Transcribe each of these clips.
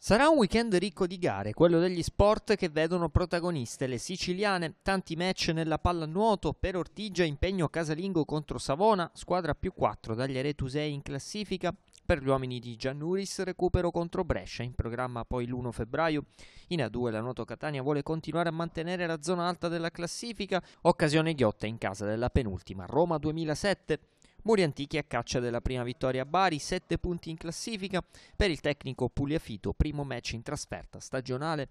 Sarà un weekend ricco di gare, quello degli sport che vedono protagoniste le siciliane, tanti match nella pallanuoto, per Ortigia impegno casalingo contro Savona, squadra più 4 dagli Aretusei in classifica, per gli uomini di Giannuris recupero contro Brescia, in programma poi l'1 febbraio. In A2 la Noto Catania vuole continuare a mantenere la zona alta della classifica, occasione ghiotta in casa della penultima Roma 2007. Muri Antichi a caccia della prima vittoria a Bari, 7 punti in classifica per il tecnico Pugliafito, primo match in trasferta stagionale.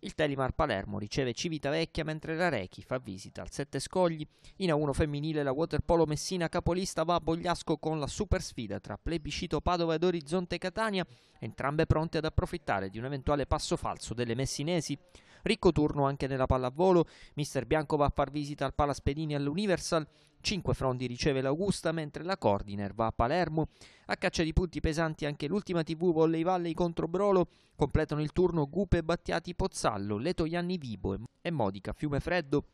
Il Telimar Palermo riceve Civitavecchia mentre la Rechi fa visita al Sette Scogli. In A1 femminile la Waterpolo Messina capolista va a Bogliasco con la super sfida tra Plebiscito Padova ed Orizzonte Catania, entrambe pronte ad approfittare di un eventuale passo falso delle messinesi. Ricco turno anche nella pallavolo, Mister Bianco va a far visita al Palaspedini all'Universal, 5 frondi riceve l'Augusta, mentre la Cordiner va a Palermo. A caccia di punti pesanti anche l'ultima TV Volley Valley contro Brolo. Completano il turno Gupe, Battiati, Pozzallo, Letoianni Vibo e Modica, Fiumefreddo.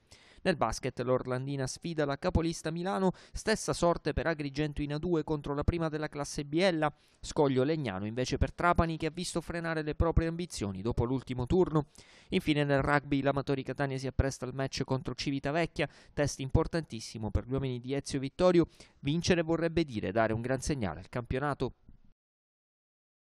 Nel basket l'Orlandina sfida la capolista Milano, stessa sorte per Agrigento in A2 contro la prima della classe Biella, scoglio legnano invece per Trapani che ha visto frenare le proprie ambizioni dopo l'ultimo turno. Infine nel rugby l'Amatori Catania si appresta al match contro Civitavecchia, test importantissimo per gli uomini di Ezio Vittorio, vincere vorrebbe dire dare un gran segnale al campionato.